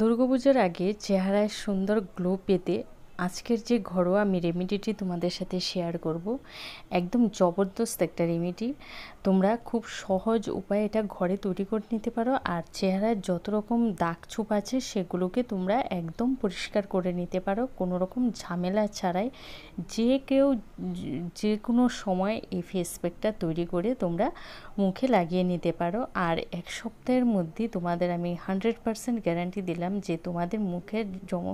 দুর্গাপুজোর আগে চেহারায় সুন্দর গ্লো পেতে আজকের যে ঘরোয়া আমি তোমাদের সাথে শেয়ার করব একদম জবরদস্ত একটা রেমিডি তোমরা খুব সহজ উপায়ে এটা ঘরে তৈরি করে নিতে পারো আর চেহারায় যত রকম দাগ ছুপ আছে সেগুলোকে তোমরা একদম পরিষ্কার করে নিতে পারো কোনো রকম ঝামেলা ছাড়াই যে কেউ যে কোনো সময় এই ফেস প্যাকটা তৈরি করে তোমরা মুখে লাগিয়ে নিতে পারো আর এক সপ্তাহের মধ্যে তোমাদের আমি হান্ড্রেড পারসেন্ট গ্যারান্টি দিলাম যে তোমাদের মুখের জম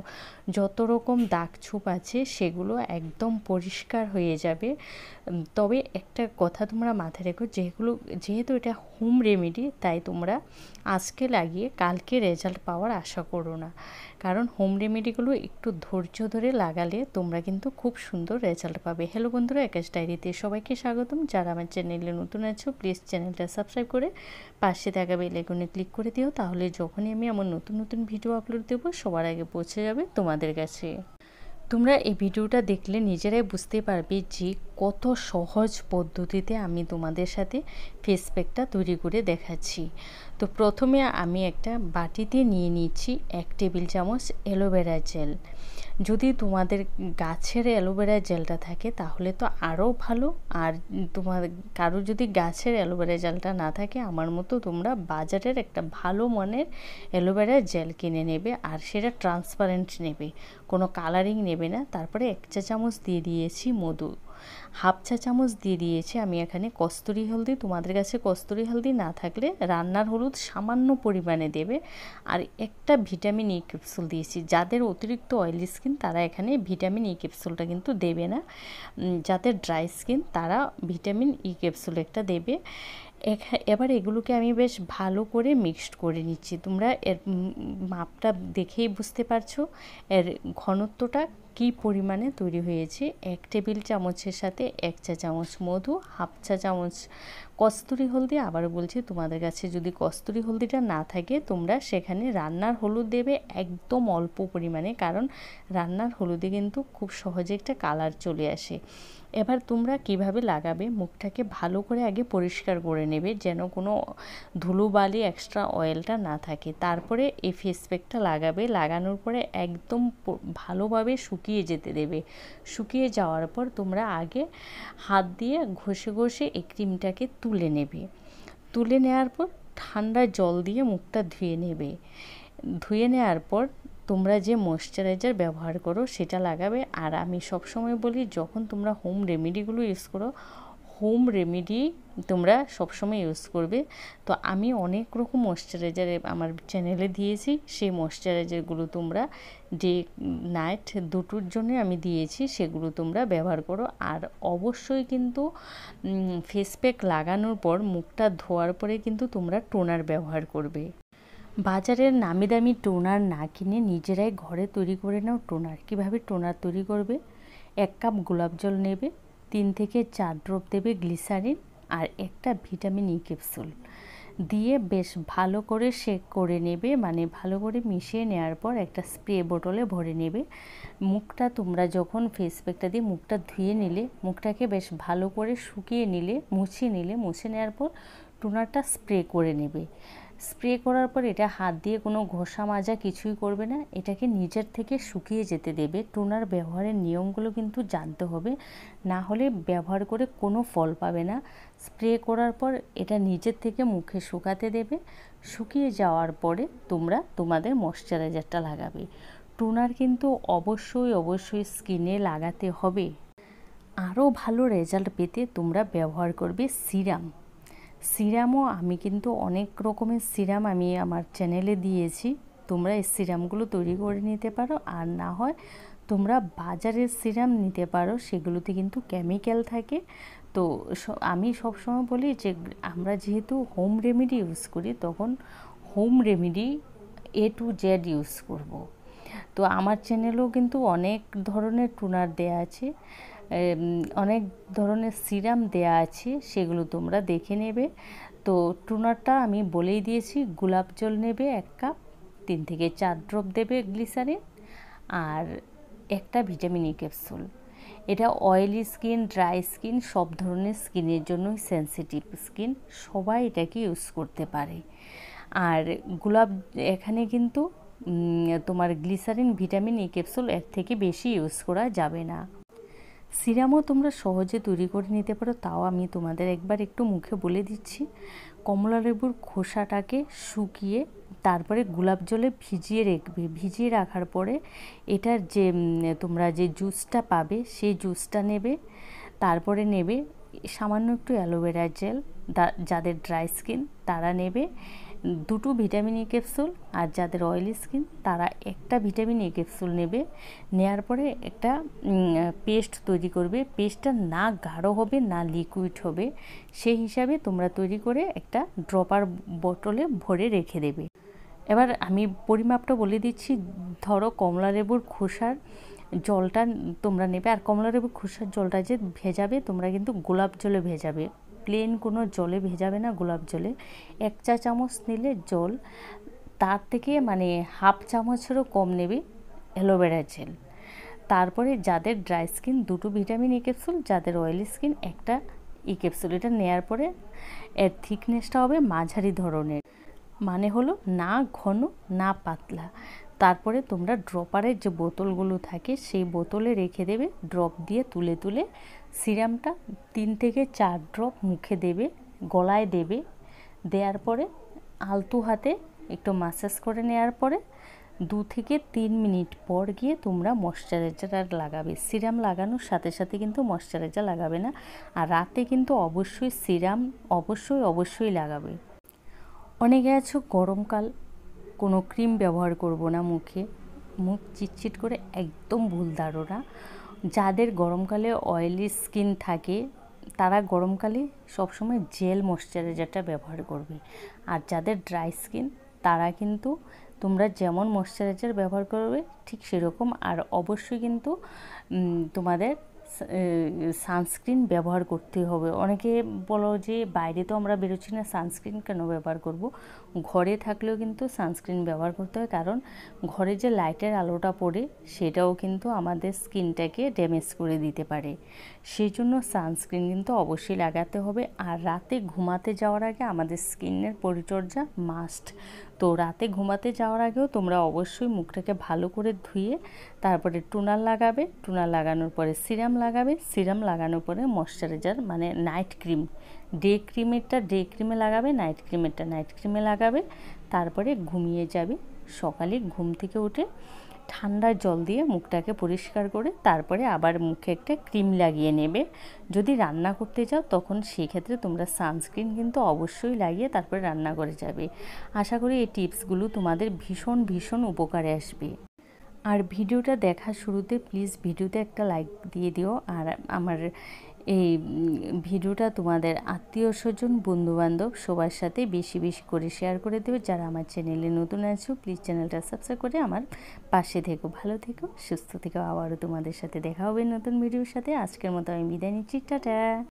যত রকম দাগ ছুপ আছে সেগুলো একদম পরিষ্কার হয়ে যাবে তবে একটা কথা তোমরা মাথায় রেখো যেগুলো যেহেতু এটা হোম রেমেডি তাই তোমরা আজকে লাগিয়ে কালকে রেজাল্ট পাওয়ার আশা করো না কারণ হোম রেমেডিগুলো একটু ধৈর্য ধরে লাগালে তোমরা কিন্তু খুব সুন্দর রেজাল্ট পাবে হ্যালো বন্ধুরা একাশ ডায়েরিতে সবাইকে স্বাগতম যারা আমার চ্যানেলে নতুন আছো প্লিজ চ্যানেলটা সাবস্ক্রাইব করে পাশে থাকা লেগুনে ক্লিক করে দিও তাহলে যখনই আমি আমার নতুন নতুন ভিডিও আপলোড দেবো সবার আগে পৌঁছে যাবে তোমাদের কাছে তোমরা এই ভিডিওটা দেখলে নিজেরাই বুঝতে পারবে যে কত সহজ পদ্ধতিতে আমি তোমাদের সাথে ফেসপ্যাকটা তৈরি করে দেখাচ্ছি তো প্রথমে আমি একটা বাটিতে নিয়ে নিচ্ছি এক টেবিল চামচ অ্যালোভেরা জেল যদি তোমাদের গাছের অ্যালোভেরা জেলটা থাকে তাহলে তো আরও ভালো আর তোমার কারো যদি গাছের অ্যালোভেরা জেলটা না থাকে আমার মতো তোমরা বাজারের একটা ভালো মানের অ্যালোভেরা জেল কিনে নেবে আর সেটা ট্রান্সপারেন্ট নেবে কোনো কালারিং নেবে না তারপরে এক চা চামচ দিয়ে দিয়েছি মধু হাফ চা চামচ দিয়ে দিয়েছি আমি এখানে কস্তুরি হলদি তোমাদের কাছে কস্তুরি হলদি না থাকলে রান্নার হলুদ সামান্য পরিমাণে দেবে আর একটা ভিটামিন ই e ক্যাপসুল দিয়েছি যাদের অতিরিক্ত অয়েলি স্কিন তারা এখানে ভিটামিন ই e ক্যাপসুলটা কিন্তু দেবে না যাদের ড্রাই স্কিন তারা ভিটামিন ই e ক্যাপসুল একটা দেবে এবার এগুলোকে আমি বেশ ভালো করে মিক্সড করে নিচ্ছি তোমরা এর মাপটা দেখেই বুঝতে পারছো এর ঘনত্বটা কি পরিমাণে তৈরি হয়েছে এক টেবিল চামচের সাথে এক চা চামচ মধু হাফ চা চামচ কস্তুরি হলদি আবার বলছি তোমাদের কাছে যদি কস্তুরি হলদিটা না থাকে তোমরা সেখানে রান্নার হলুদ দেবে একদম অল্প পরিমাণে কারণ রান্নার হলুদে কিন্তু খুব সহজে একটা কালার চলে আসে এবার তোমরা কিভাবে লাগাবে মুখটাকে ভালো করে আগে পরিষ্কার করে নেবে যেন কোনো ধুলোবালি এক্সট্রা অয়েলটা না থাকে তারপরে এই ফেস প্যাকটা লাগাবে লাগানোর পরে একদম ভালোভাবে শুক শুকিয়ে যেতে দেবে শুকিয়ে যাওয়ার পর তোমরা আগে হাত দিয়ে ঘষে ঘষে এই ক্রিমটাকে তুলে নেবে তুলে নেওয়ার পর ঠান্ডা জল দিয়ে মুখটা ধুয়ে নেবে ধুয়ে নেওয়ার পর তোমরা যে ময়শ্চারাইজার ব্যবহার করো সেটা লাগাবে আর আমি সবসময় বলি যখন তোমরা হোম রেমেডিগুলো ইউজ করো হোম রেমেডি তোমরা সবসময় ইউজ করবে তো আমি অনেক রকম ময়শ্চারাইজার আমার চ্যানেলে দিয়েছি সেই ময়শ্চারাইজারগুলো তোমরা ডে নাইট দুটোর জন্য আমি দিয়েছি সেগুলো তোমরা ব্যবহার করো আর অবশ্যই কিন্তু ফেস প্যাক লাগানোর পর মুখটা ধোয়ার পরে কিন্তু তোমরা টোনার ব্যবহার করবে বাজারের নামি দামি টোনার না কিনে নিজেরাই ঘরে তৈরি করে নাও টোনার কিভাবে টোনার তৈরি করবে এক কাপ গোলাপ জল নেবে তিন থেকে চার ড্রপ দেবে গ্লিসারিন আর একটা ভিটামিন ই ক্যাপসুল দিয়ে বেশ ভালো করে শেক করে নেবে মানে ভালো করে মিশিয়ে নেওয়ার পর একটা স্প্রে বোটলে ভরে নেবে মুখটা তোমরা যখন ফেস প্যাকটা দিয়ে মুখটা ধুয়ে নিলে মুখটাকে বেশ ভালো করে শুকিয়ে নিলে মুছিয়ে নিলে মুছে নেওয়ার পর টোনারটা স্প্রে করে নেবে স্প্রে করার পর এটা হাত দিয়ে কোনো ঘষা মাজা কিছুই করবে না এটাকে নিজের থেকে শুকিয়ে যেতে দেবে টোনার ব্যবহারের নিয়মগুলো কিন্তু জানতে হবে না হলে ব্যবহার করে কোনো ফল পাবে না স্প্রে করার পর এটা নিজের থেকে মুখে শুকাতে দেবে শুকিয়ে যাওয়ার পরে তোমরা তোমাদের ময়শ্চারাইজারটা লাগাবে টোনার কিন্তু অবশ্যই অবশ্যই স্কিনে লাগাতে হবে আরও ভালো রেজাল্ট পেতে তোমরা ব্যবহার করবে সিরাম সিরামও আমি কিন্তু অনেক রকমের সিরাম আমি আমার চ্যানেলে দিয়েছি তোমরা এই সিরামগুলো তৈরি করে নিতে পারো আর না হয় তোমরা বাজারের সিরাম নিতে পারো সেগুলোতে কিন্তু কেমিক্যাল থাকে তো আমি সবসময় বলি যে আমরা যেহেতু হোম রেমেডি ইউজ করি তখন home remedy A to Z use করব। তো আমার চ্যানেলেও কিন্তু অনেক ধরনের টুনার দেয়া আছে অনেক ধরনের সিরাম দেয়া আছে সেগুলো তোমরা দেখে নেবে তো টুনাটা আমি বলেই দিয়েছি গোলাপ জল নেবে এক কাপ তিন থেকে চার ড্রপ দেবে গ্লিসারিন আর একটা ভিটামিন ই ক্যাপসুল এটা অয়েলি স্কিন ড্রাই স্কিন সব ধরনের স্কিনের জন্যই সেন্সিটিভ স্কিন সবাই এটাকে ইউজ করতে পারে আর গোলাপ এখানে কিন্তু তোমার গ্লিসারিন ভিটামিন ই ক্যাপসুল এর থেকে বেশি ইউজ করা যাবে না সিরামও তোমরা সহজে তৈরি করে নিতে পারো তাও আমি তোমাদের একবার একটু মুখে বলে দিচ্ছি কমলা লেবুর খোসাটাকে শুকিয়ে তারপরে গোলাপ জলে ভিজিয়ে রাখবে ভিজিয়ে রাখার পরে এটার যে তোমরা যে জুসটা পাবে সেই জুসটা নেবে তারপরে নেবে সামান্য একটু অ্যালোভেরা জেল যাদের ড্রাই স্কিন তারা নেবে দুটো ভিটামিন এ ক্যাপসুল আর যাদের অয়েলি স্কিন তারা একটা ভিটামিন এ ক্যাপসুল নেবে নেয়ার পরে একটা পেস্ট তৈরি করবে পেস্টটা না গাঢ় হবে না লিকুইড হবে সেই হিসাবে তোমরা তৈরি করে একটা ড্রপার বটলে ভরে রেখে দেবে এবার আমি পরিমাপটা বলে দিচ্ছি ধরো কমলা লেবুর খোসার জলটা তোমরা নেবে আর কমলা লেবুর খোসার জলটা যে ভেজাবে তোমরা কিন্তু গোলাপ জলে ভেজাবে প্লেন কোনো জলে ভেজাবে না গোলাপ জলে এক চা চামচ নিলে জল তার থেকে মানে হাফ চামচেরও কম নেবে অ্যালোভেরা জেল তারপরে যাদের ড্রাই স্কিন দুটো ভিটামিন ই ক্যাপসুল যাদের অয়েলি স্কিন একটা ই ক্যাপসুল এটা নেয়ার পরে এর থিকনেসটা হবে মাঝারি ধরনের মানে হলো না ঘন না পাতলা তারপরে তোমরা ড্রপারের যে বোতলগুলো থাকে সেই বোতলে রেখে দেবে ড্রপ দিয়ে তুলে তুলে সিরামটা তিন থেকে চার ড্রপ মুখে দেবে গলায় দেবে দেওয়ার পরে আলতু হাতে একটু মাসাজ করে নেওয়ার পরে দু থেকে তিন মিনিট পর গিয়ে তোমরা ময়শ্চারাইজার লাগাবে সিরাম লাগানোর সাথে সাথে কিন্তু ময়শ্চারাইজার লাগাবে না আর রাতে কিন্তু অবশ্যই সিরাম অবশ্যই অবশ্যই লাগাবে অনেকে আছো গরমকাল কোনো ক্রিম ব্যবহার করব না মুখে মুখ চিটচিট করে একদম ভুল ধারণা যাদের গরমকালে অয়েলি স্কিন থাকে তারা গরমকালে সবসময় জেল ময়শ্চারাইজারটা ব্যবহার করবে আর যাদের ড্রাই স্কিন তারা কিন্তু তোমরা যেমন ময়শ্চারাইজার ব্যবহার করবে ঠিক সেরকম আর অবশ্যই কিন্তু তোমাদের সানস্ক্রিন ব্যবহার করতে হবে অনেকে বলো যে বাইরে তো আমরা বেরোচ্ছি না সানস্ক্রিন কেন ব্যবহার করব ঘরে থাকলেও কিন্তু সানস্ক্রিন ব্যবহার করতে হয় কারণ ঘরে যে লাইটের আলোটা পড়ে সেটাও কিন্তু আমাদের স্কিনটাকে ড্যামেজ করে দিতে পারে সেই জন্য সানস্ক্রিন কিন্তু অবশ্যই লাগাতে হবে আর রাতে ঘুমাতে যাওয়ার আগে আমাদের স্কিনের পরিচর্যা মাস্ট তো রাতে ঘুমাতে যাওয়ার আগেও তোমরা অবশ্যই মুখটাকে ভালো করে ধুয়ে তারপরে টুনার লাগাবে টুনার লাগানোর পরে সিরাম লাগাবে সিরাম লাগানোর পরে ময়শ্চারাইজার মানে নাইট ক্রিম ডে ক্রিমেরটা ডে ক্রিমে লাগাবে নাইট ক্রিমেরটা নাইট ক্রিমে লাগাবে তারপরে ঘুমিয়ে যাবে সকালে ঘুম থেকে উঠে ঠান্ডা জল দিয়ে মুখটাকে পরিষ্কার করে তারপরে আবার মুখে একটা ক্রিম লাগিয়ে নেবে যদি রান্না করতে যাও তখন সেক্ষেত্রে তোমরা সানস্ক্রিন কিন্তু অবশ্যই লাগিয়ে তারপরে রান্না করে যাবে আশা করি এই টিপসগুলো তোমাদের ভীষণ ভীষণ উপকারে আসবে আর ভিডিওটা দেখার শুরুতে প্লিজ ভিডিওতে একটা লাইক দিয়ে দিও আর আমার এই ভিডিওটা তোমাদের আত্মীয় স্বজন বন্ধুবান্ধব সবার সাথে বেশি বেশি করে শেয়ার করে দেবে যারা আমার চ্যানেলে নতুন আছো প্লিজ চ্যানেলটা সাবস্ক্রাইব করে আমার পাশে থেকো ভালো থেকো সুস্থ থেকো আবারও তোমাদের সাথে দেখা হবে নতুন ভিডিওর সাথে আজকের মতো আমি বিদায় নিচ্ছি টাটা